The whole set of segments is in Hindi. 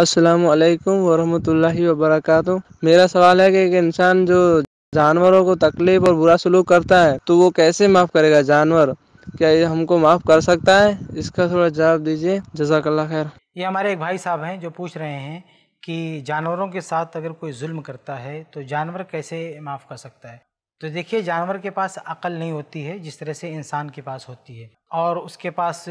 अस्सलाम वालेकुम वरहमतुल्लाहि वबरकातु मेरा सवाल है कि एक इंसान जो जानवरों को तकलीफ और बुरा सलूक करता है तो वो कैसे माफ़ करेगा जानवर क्या ये हमको माफ़ कर सकता है इसका थोड़ा जवाब दीजिए जजाकल्ला खैर ये हमारे एक भाई साहब हैं जो पूछ रहे हैं कि जानवरों के साथ अगर कोई जुल्म करता है तो जानवर कैसे माफ़ कर सकता है तो देखिए जानवर के पास अकल नहीं होती है जिस तरह से इंसान के पास होती है और उसके पास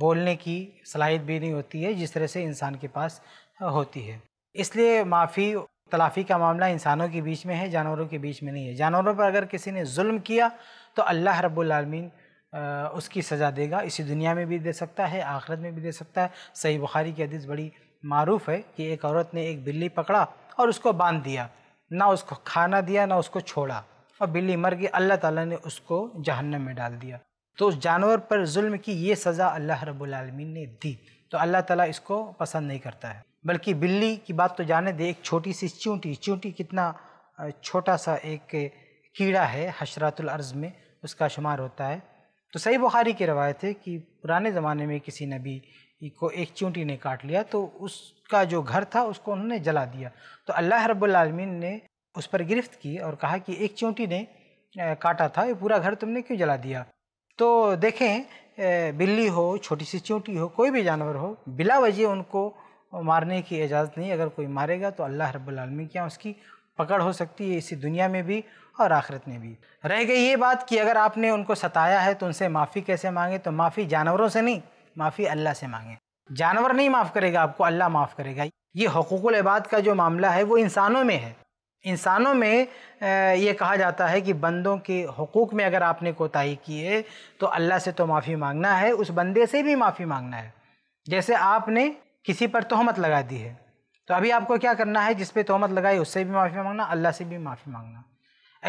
बोलने की सलाहियत भी नहीं होती है जिस तरह से इंसान के पास होती है इसलिए माफ़ी तलाफ़ी का मामला इंसानों के बीच में है जानवरों के बीच में नहीं है जानवरों पर अगर किसी ने जुल्म किया तो अल्लाह रब्लमीन उसकी सज़ा देगा इसी दुनिया में भी दे सकता है आखिरत में भी दे सकता है सही बुखारी की हदीस बड़ी मरूफ़ है कि एक औरत ने एक बिल्ली पकड़ा और उसको बांध दिया ना उसको खाना दिया ना उसको छोड़ा और बिल्ली मर गई अल्लाह ताला ने उसको जहन्नम में डाल दिया तो उस जानवर पर जुल्म की ये सज़ा अल्लाह रबालमीन ने दी तो अल्लाह ताला इसको पसंद नहीं करता है बल्कि बिल्ली की बात तो जाने दे एक छोटी सी चूंटी चूंटी कितना छोटा सा एक कीड़ा है हशरातुल अर्ज़ में उसका शुमार होता है तो सही बुखारी की रवायत है कि पुराने ज़माने में किसी नबी को एक चूंटी ने काट लिया तो उसका जो घर था उसको उन्होंने जला दिया तो अल्लाह रब्बुल रबालमीन ने उस पर गिरफ्त की और कहा कि एक चोटी ने काटा था ये पूरा घर तुमने क्यों जला दिया तो देखें बिल्ली हो छोटी सी चोटी हो कोई भी जानवर हो बिला वजह उनको मारने की इजाज़त नहीं अगर कोई मारेगा तो अल्लाह रब्लमी क्या उसकी पकड़ हो सकती है इसी दुनिया में भी और आखिरत में भी रह गई ये बात कि अगर आपने उनको सताया है तो उनसे माफ़ी कैसे मांगे तो माफ़ी जानवरों से नहीं माफ़ी अल्लाह से मांगे जानवर नहीं माफ़ करेगा आपको अल्लाह माफ़ करेगा ये हकूक़ल इबाद का जो मामला है वो इंसानों में है इंसानों में ये कहा जाता है कि बंदों के हकूक़ में अगर आपने कोताही की है तो अल्लाह से तो माफ़ी मांगना है उस बंदे से भी माफ़ी मांगना है जैसे आपने किसी पर तोहमत लगा दी है तो अभी आपको क्या करना है जिस पर तोहमत लगाई उससे भी माफ़ी मांगना अल्लाह से भी माफ़ी मांगना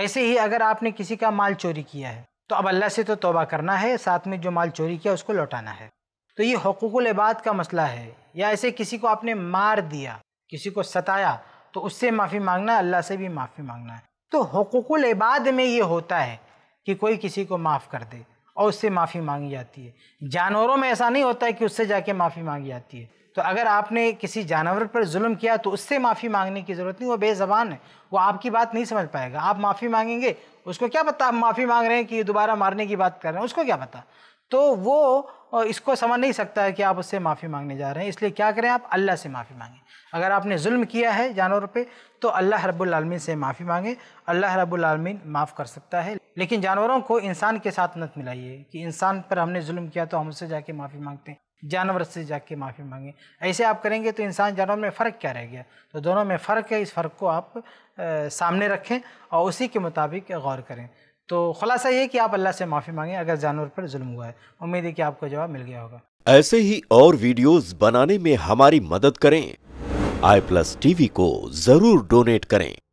ऐसे ही अगर आपने किसी का माल चोरी किया है तो अब अल्लाह से तो तोबा करना है साथ में जो माल चोरी किया उसको लौटाना है तो ये हकूक़ुल इबाद का मसला है या ऐसे किसी को आपने मार दिया किसी को सताया तो उससे माफ़ी मांगना अल्लाह से भी माफ़ी मांगना है तो हकूक़ुल इबाद में ये होता है कि कोई किसी को माफ़ कर दे और उससे माफ़ी मांगी जाती है जानवरों में ऐसा नहीं होता है कि उससे जाके माफ़ी मांगी जाती है तो अगर आपने किसी जानवर पर जुल्म किया तो उससे माफ़ी मांगने की ज़रूरत नहीं वो बेज़बान है वो आपकी बात नहीं समझ पाएगा आप माफ़ी मांगेंगे उसको क्या पता आप माफ़ी मांग रहे हैं कि दोबारा मारने की बात कर रहे हैं उसको क्या पता तो वो इसको समझ नहीं सकता है कि आप उससे माफ़ी मांगने जा रहे हैं इसलिए क्या करें आप अल्लाह से माफ़ी मांगें अगर आपने जुल्म किया है जानवर पे तो अल्लाह रब्बुलमीन से माफ़ी मांगें अल्लाह रब्लम माफ़ कर सकता है लेकिन जानवरों को इंसान के साथ मत मिलाइए कि इंसान पर हमने जुल्म किया तो हम उससे जाके माफ़ी मांगते हैं जानवर से जाके माफ़ी मांगें ऐसे आप करेंगे तो इंसान जानवर में फ़र्क क्या रह गया तो दोनों में फ़र्क है इस फ़र्क को आप आ, सामने रखें और उसी के मुताबिक गौर करें तो खुलासा ये कि आप अल्लाह से माफ़ी मांगें अगर जानवर पर जुल्म हुआ है उम्मीद है कि आपको जवाब मिल गया होगा ऐसे ही और वीडियोस बनाने में हमारी मदद करें आई प्लस टीवी को ज़रूर डोनेट करें